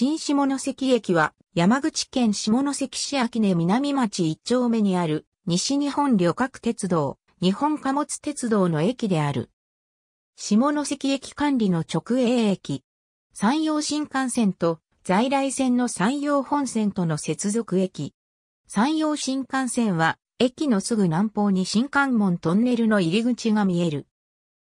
新下関駅は山口県下関市秋根南町一丁目にある西日本旅客鉄道、日本貨物鉄道の駅である。下関駅管理の直営駅。山陽新幹線と在来線の山陽本線との接続駅。山陽新幹線は駅のすぐ南方に新関門トンネルの入り口が見える。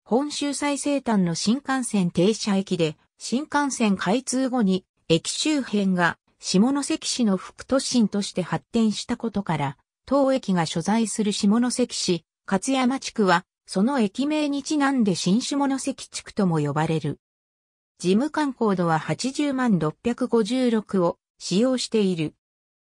本州最西端の新幹線停車駅で新幹線開通後に駅周辺が下関市の副都心として発展したことから、当駅が所在する下関市、勝山地区は、その駅名にちなんで新下関地区とも呼ばれる。事務官コードは80万656を使用している。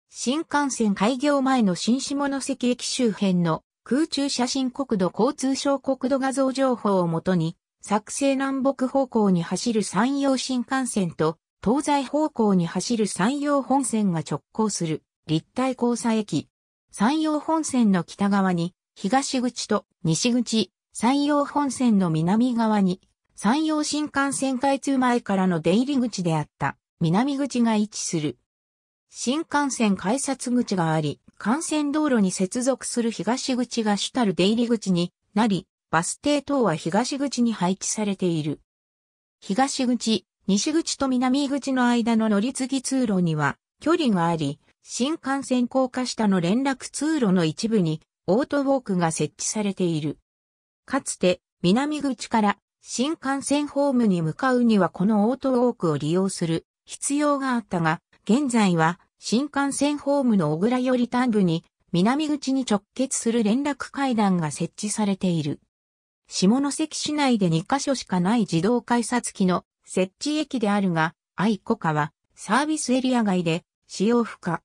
新幹線開業前の新下関駅周辺の空中写真国土交通省国土画像情報をもとに、作成南北方向に走る山陽新幹線と東西方向に走る山陽本線が直行する立体交差駅。山陽本線の北側に東口と西口、山陽本線の南側に山陽新幹線開通前からの出入り口であった南口が位置する。新幹線改札口があり、幹線道路に接続する東口が主たる出入り口になり、バス停等は東口に配置されている。東口、西口と南口の間の乗り継ぎ通路には距離があり、新幹線高架下の連絡通路の一部にオートウォークが設置されている。かつて南口から新幹線ホームに向かうにはこのオートウォークを利用する必要があったが、現在は新幹線ホームの小倉寄り端部に南口に直結する連絡階段が設置されている。下関市内で2カ所しかない自動改札機の設置駅であるが、愛子はサービスエリア外で使用不可。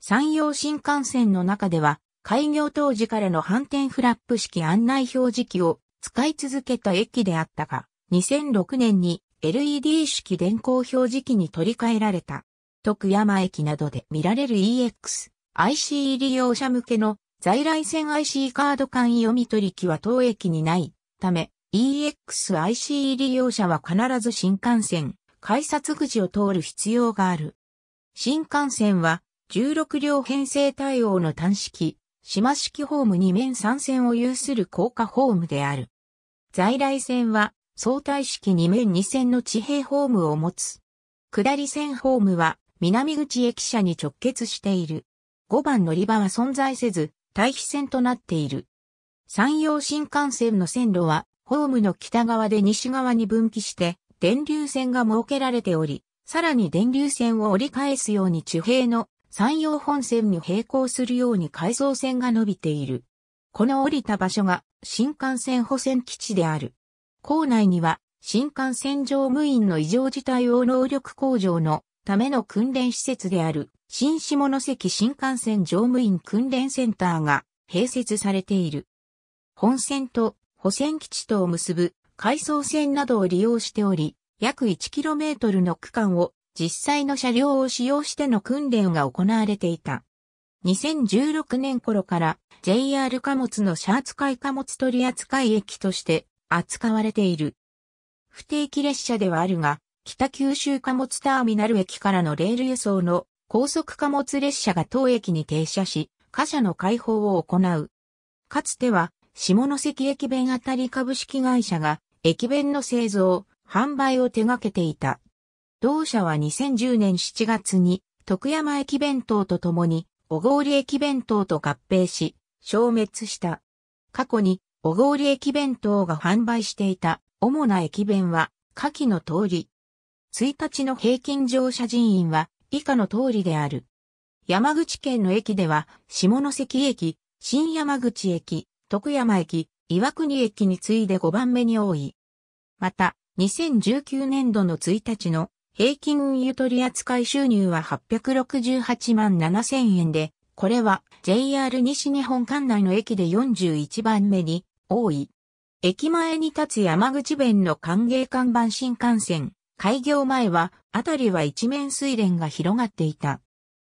山陽新幹線の中では、開業当時からの反転フラップ式案内表示器を使い続けた駅であったが、2006年に LED 式電光表示器に取り替えられた。徳山駅などで見られる EX、IC 利用者向けの在来線 IC カード間読み取り機は当駅にないため、EXIC 利用者は必ず新幹線、改札口を通る必要がある。新幹線は16両編成対応の単式、島式ホーム2面3線を有する高架ホームである。在来線は相対式2面2線の地平ホームを持つ。下り線ホームは南口駅舎に直結している。5番乗り場は存在せず、対比線となっている。山陽新幹線の線路はホームの北側で西側に分岐して電流線が設けられており、さらに電流線を折り返すように地平の山陽本線に並行するように回送線が伸びている。この降りた場所が新幹線補線基地である。構内には新幹線乗務員の異常事態応能力向上のための訓練施設である新下関新幹線乗務員訓練センターが併設されている。本線と保線基地とを結ぶ回送線などを利用しており、約 1km の区間を実際の車両を使用しての訓練が行われていた。2016年頃から JR 貨物のシャーツ海貨物取扱駅として扱われている。不定期列車ではあるが、北九州貨物ターミナル駅からのレール輸送の高速貨物列車が当駅に停車し、貨車の開放を行う。かつては下関駅弁あたり株式会社が駅弁の製造、販売を手掛けていた。同社は2010年7月に徳山駅弁当とともに小郡駅弁当と合併し、消滅した。過去に小郡駅弁当が販売していた主な駅弁は下記の通り。1日の平均乗車人員は以下の通りである。山口県の駅では下関駅、新山口駅、徳山駅、岩国駅に次いで5番目に多い。また、2019年度の1日の平均運輸取扱い収入は868万7000円で、これは JR 西日本管内の駅で41番目に多い。駅前に立つ山口弁の歓迎看板新幹線、開業前は、あたりは一面水田が広がっていた。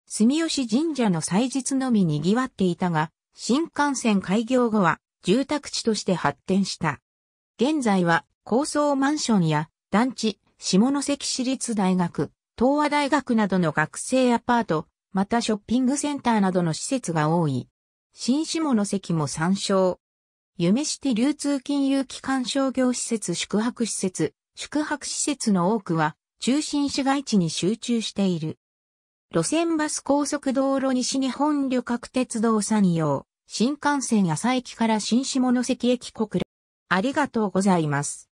住吉神社の祭日のみ賑わっていたが、新幹線開業後は住宅地として発展した。現在は高層マンションや団地、下関市立大学、東和大学などの学生アパート、またショッピングセンターなどの施設が多い。新下関も参照。夢シテ流通金融機関商業施設宿泊施設、宿泊施設の多くは中心市街地に集中している。路線バス高速道路西日本旅客鉄道山陽、新幹線朝駅から新下関駅小倉。ありがとうございます。